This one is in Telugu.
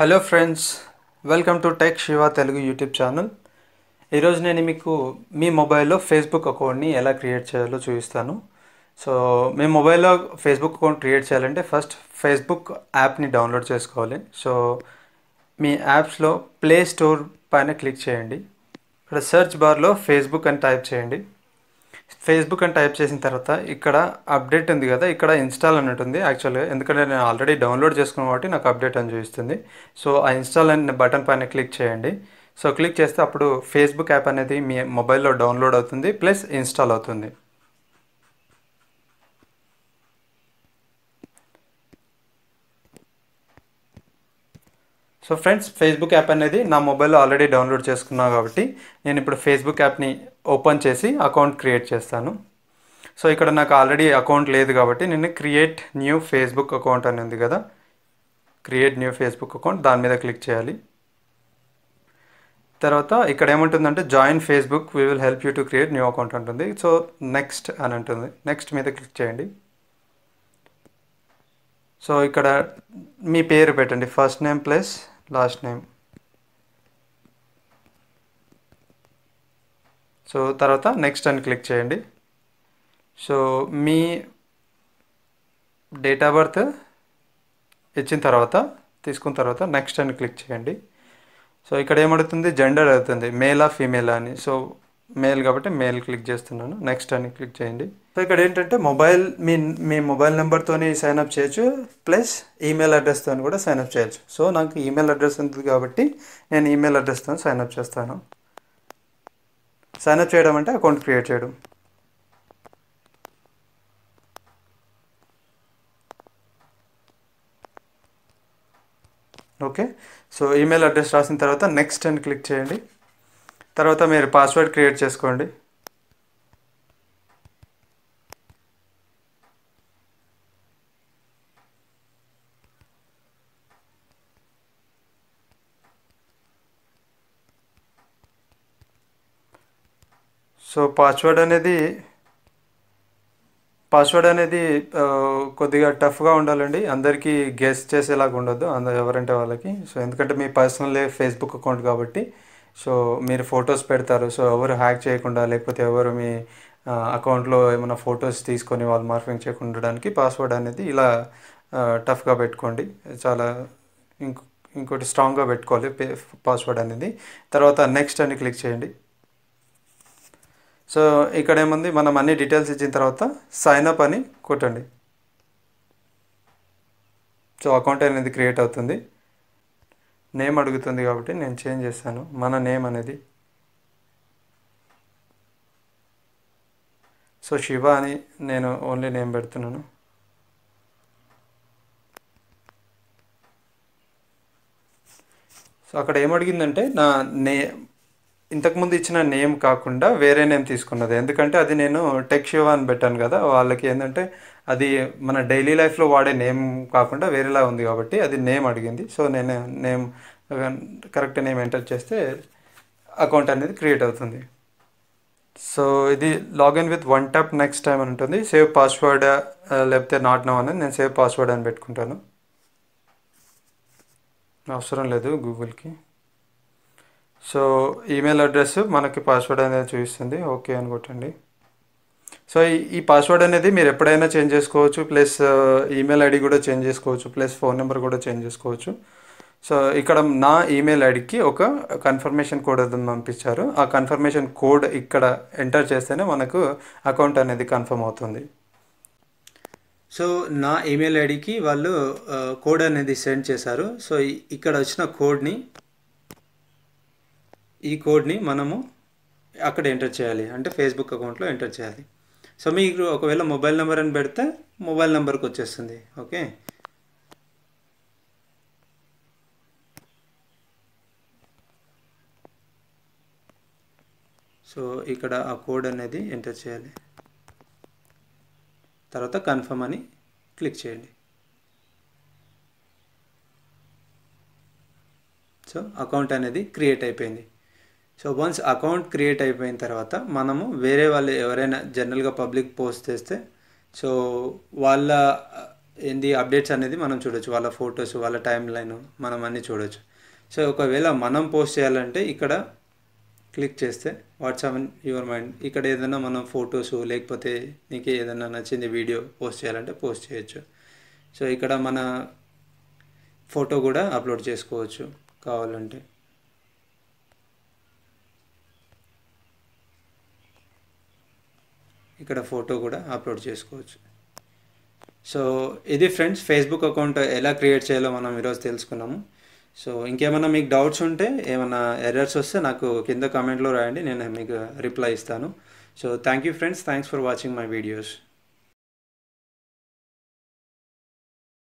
hello friends welcome to tech Shiva Telugu YouTube channel ఈరోజు నేను మీకు మీ మొబైల్లో ఫేస్బుక్ అకౌంట్ని ఎలా క్రియేట్ చేయాలో చూపిస్తాను సో మీ మొబైల్లో ఫేస్బుక్ అకౌంట్ క్రియేట్ చేయాలంటే ఫస్ట్ ఫేస్బుక్ యాప్ని డౌన్లోడ్ చేసుకోవాలి సో మీ యాప్స్లో ప్లే స్టోర్ పైన క్లిక్ చేయండి ఇక్కడ సెర్చ్ బార్లో ఫేస్బుక్ అని టైప్ చేయండి ఫేస్బుక్ అని టైప్ చేసిన తర్వాత ఇక్కడ అప్డేట్ ఉంది కదా ఇక్కడ ఇన్స్టాల్ అని ఉంది యాక్చువల్గా ఎందుకంటే నేను ఆల్రెడీ డౌన్లోడ్ చేసుకున్న కాబట్టి నాకు అప్డేట్ అని చూపిస్తుంది సో ఆ ఇన్స్టాల్ అనే బటన్ పైన క్లిక్ చేయండి సో క్లిక్ చేస్తే అప్పుడు ఫేస్బుక్ యాప్ అనేది మీ మొబైల్లో డౌన్లోడ్ అవుతుంది ప్లస్ ఇన్స్టాల్ అవుతుంది సో ఫ్రెండ్స్ ఫేస్బుక్ యాప్ అనేది నా మొబైల్లో ఆల్రెడీ డౌన్లోడ్ చేసుకున్నా కాబట్టి నేను ఇప్పుడు ఫేస్బుక్ యాప్ని ఓపెన్ చేసి అకౌంట్ క్రియేట్ చేస్తాను సో ఇక్కడ నాకు ఆల్రెడీ అకౌంట్ లేదు కాబట్టి నేను క్రియేట్ న్యూ ఫేస్బుక్ అకౌంట్ అని ఉంది కదా క్రియేట్ న్యూ ఫేస్బుక్ అకౌంట్ దాని మీద క్లిక్ చేయాలి తర్వాత ఇక్కడ ఏముంటుందంటే join Facebook we will help you to create new account ఉంటుంది సో నెక్స్ట్ అని ఉంటుంది నెక్స్ట్ మీద క్లిక్ చేయండి సో ఇక్కడ మీ పేరు పెట్టండి first name plus last name so తర్వాత నెక్స్ట్ అని క్లిక్ చేయండి సో మీ డేట్ ఆఫ్ బర్త్ ఇచ్చిన తర్వాత తీసుకున్న తర్వాత నెక్స్ట్ అని క్లిక్ చేయండి సో ఇక్కడ ఏమడుతుంది జెండర్ అవుతుంది మేలా ఫీమేలా అని సో మేల్ కాబట్టి మేల్ క్లిక్ చేస్తున్నాను నెక్స్ట్ అని క్లిక్ చేయండి సో ఇక్కడ ఏంటంటే మొబైల్ మీ మీ మొబైల్ నెంబర్తోని సైన్అప్ చేయొచ్చు ప్లస్ ఈమెయిల్ అడ్రస్తో కూడా సైన్అప్ చేయొచ్చు సో నాకు ఈమెయిల్ అడ్రస్ ఉంది కాబట్టి నేను ఈమెయిల్ అడ్రస్తో సైన్అప్ చేస్తాను సైన్అప్ చేయడం అంటే అకౌంట్ క్రియేట్ చేయడం ఓకే సో ఈమెయిల్ అడ్రస్ రాసిన తర్వాత నెక్స్ట్ అని క్లిక్ చేయండి తర్వాత మీరు పాస్వర్డ్ క్రియేట్ చేసుకోండి సో పాస్వర్డ్ అనేది పాస్వర్డ్ అనేది కొద్దిగా టఫ్గా ఉండాలండి అందరికీ గెస్ చేసేలాగా ఉండదు అందరు ఎవరంటే వాళ్ళకి సో ఎందుకంటే మీ పర్సనల్ ఫేస్బుక్ అకౌంట్ కాబట్టి సో మీరు ఫొటోస్ పెడతారు సో ఎవరు హ్యాక్ చేయకుండా లేకపోతే ఎవరు మీ అకౌంట్లో ఏమైనా ఫొటోస్ తీసుకొని వాళ్ళు మార్ఫింగ్ చేయకుండా ఉండడానికి పాస్వర్డ్ అనేది ఇలా టఫ్గా పెట్టుకోండి చాలా ఇంకో ఇంకోటి స్ట్రాంగ్గా పెట్టుకోవాలి పాస్వర్డ్ అనేది తర్వాత నెక్స్ట్ అని క్లిక్ చేయండి సో ఇక్కడ ఏముంది మనం అన్ని డీటెయిల్స్ ఇచ్చిన తర్వాత సైన్ అప్ అని కొట్టండి సో అకౌంట్ అనేది క్రియేట్ అవుతుంది నేమ్ అడుగుతుంది కాబట్టి నేను చేంజ్ చేస్తాను మన నేమ్ అనేది సో శివ అని నేను ఓన్లీ నేమ్ పెడుతున్నాను సో అక్కడ ఏమడిగిందంటే నా నే ఇంతకుముందు ఇచ్చిన నేమ్ కాకుండా వేరే నేమ్ తీసుకున్నది ఎందుకంటే అది నేను టెక్ శివ అని పెట్టాను కదా వాళ్ళకి ఏంటంటే అది మన డైలీ లైఫ్లో వాడే నేమ్ కాకుండా వేరేలా ఉంది కాబట్టి అది నేమ్ అడిగింది సో నేను నేమ్ కరెక్ట్ నేమ్ ఎంటర్ చేస్తే అకౌంట్ అనేది క్రియేట్ అవుతుంది సో ఇది login with one tap next time అని ఉంటుంది సేవ్ పాస్వర్డ్ లేకపోతే నాట్ నో అని నేను సేవ్ పాస్వర్డ్ అని పెట్టుకుంటాను అవసరం లేదు గూగుల్కి సో ఈమెయిల్ అడ్రస్ మనకి పాస్వర్డ్ అనేది చూపిస్తుంది ఓకే అనుకోటండి సో ఈ పాస్వర్డ్ అనేది మీరు ఎప్పుడైనా చేంజ్ చేసుకోవచ్చు ప్లస్ ఈమెయిల్ ఐడి కూడా చేంజ్ చేసుకోవచ్చు ప్లస్ ఫోన్ నెంబర్ కూడా చేంజ్ చేసుకోవచ్చు సో ఇక్కడ నా ఈమెయిల్ ఐడికి ఒక కన్ఫర్మేషన్ కోడ్ అది పంపించారు ఆ కన్ఫర్మేషన్ కోడ్ ఇక్కడ ఎంటర్ చేస్తేనే మనకు అకౌంట్ అనేది కన్ఫర్మ్ అవుతుంది సో నా ఈమెయిల్ ఐడికి వాళ్ళు కోడ్ uh, అనేది సెండ్ చేశారు సో ఇక్కడ వచ్చిన కోడ్ని ఈ కోడ్ని మనము అక్కడ ఎంటర్ చేయాలి అంటే ఫేస్బుక్ అకౌంట్లో ఎంటర్ చేయాలి సో మీకు ఒకవేళ మొబైల్ నెంబర్ అని పెడితే మొబైల్ నెంబర్కి వచ్చేస్తుంది ఓకే సో ఇక్కడ ఆ కోడ్ అనేది ఎంటర్ చేయాలి తర్వాత కన్ఫర్మ్ అని క్లిక్ చేయండి సో అకౌంట్ అనేది క్రియేట్ అయిపోయింది సో వన్స్ అకౌంట్ క్రియేట్ అయిపోయిన తర్వాత మనము వేరే వాళ్ళు ఎవరైనా జనరల్గా పబ్లిక్ పోస్ట్ చేస్తే సో వాళ్ళ ఏంది అప్డేట్స్ అనేది మనం చూడొచ్చు వాళ్ళ ఫొటోస్ వాళ్ళ టైం లైన్ మనం అన్నీ చూడొచ్చు సో ఒకవేళ మనం పోస్ట్ చేయాలంటే ఇక్కడ క్లిక్ చేస్తే వాట్సాప్ యువర్ మైండ్ ఇక్కడ ఏదైనా మనం ఫొటోస్ లేకపోతే నీకు ఏదైనా నచ్చింది వీడియో పోస్ట్ చేయాలంటే పోస్ట్ చేయొచ్చు సో ఇక్కడ మన ఫోటో కూడా అప్లోడ్ చేసుకోవచ్చు కావాలంటే ఇక్కడ ఫోటో కూడా అప్లోడ్ చేసుకోవచ్చు సో ఇది ఫ్రెండ్స్ ఫేస్బుక్ అకౌంట్ ఎలా క్రియేట్ చేయాలో మనం ఈరోజు తెలుసుకున్నాము సో ఇంకేమైనా మీకు డౌట్స్ ఉంటే ఏమైనా ఎర్రర్స్ వస్తే నాకు కింద కామెంట్లో రాయండి నేను మీకు రిప్లై ఇస్తాను so thank you friends thanks for watching my videos